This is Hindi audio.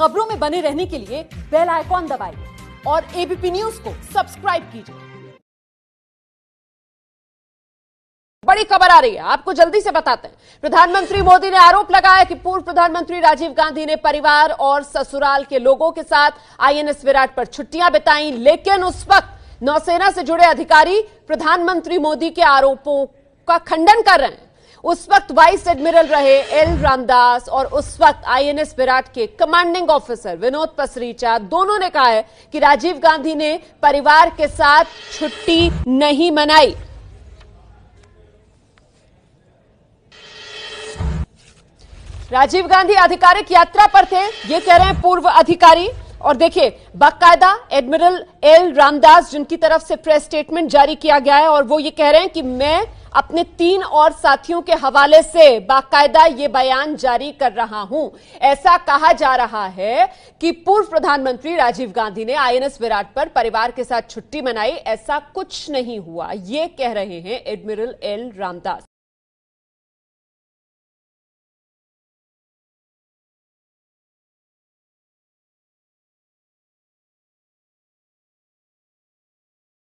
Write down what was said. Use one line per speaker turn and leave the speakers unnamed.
खबरों में बने रहने के लिए बेल आइकॉन दबाइए और एबीपी न्यूज को सब्सक्राइब कीजिए बड़ी खबर आ रही है आपको जल्दी
से बताते हैं प्रधानमंत्री मोदी ने आरोप लगाया कि पूर्व प्रधानमंत्री राजीव गांधी ने परिवार और ससुराल के लोगों के साथ आईएनएस विराट पर छुट्टियां बिताई लेकिन उस वक्त नौसेना से जुड़े अधिकारी प्रधानमंत्री मोदी के आरोपों का खंडन कर रहे हैं उस वक्त वाइस एडमिरल रहे एल रामदास और उस वक्त आईएनएस विराट के कमांडिंग ऑफिसर विनोद पसरीचा दोनों ने कहा है कि राजीव गांधी ने परिवार के साथ छुट्टी नहीं मनाई राजीव गांधी आधिकारिक यात्रा पर थे ये कह रहे हैं पूर्व अधिकारी और देखिए बाकायदा एडमिरल एल रामदास जिनकी तरफ से प्रेस स्टेटमेंट जारी किया गया है और वो ये कह रहे हैं कि मैं अपने तीन और साथियों के हवाले से बाकायदा ये बयान जारी कर रहा हूं ऐसा कहा जा रहा है कि पूर्व प्रधानमंत्री राजीव गांधी ने आईएनएस विराट पर परिवार के साथ छुट्टी मनाई ऐसा कुछ नहीं हुआ ये कह रहे हैं एडमिरल एल रामदास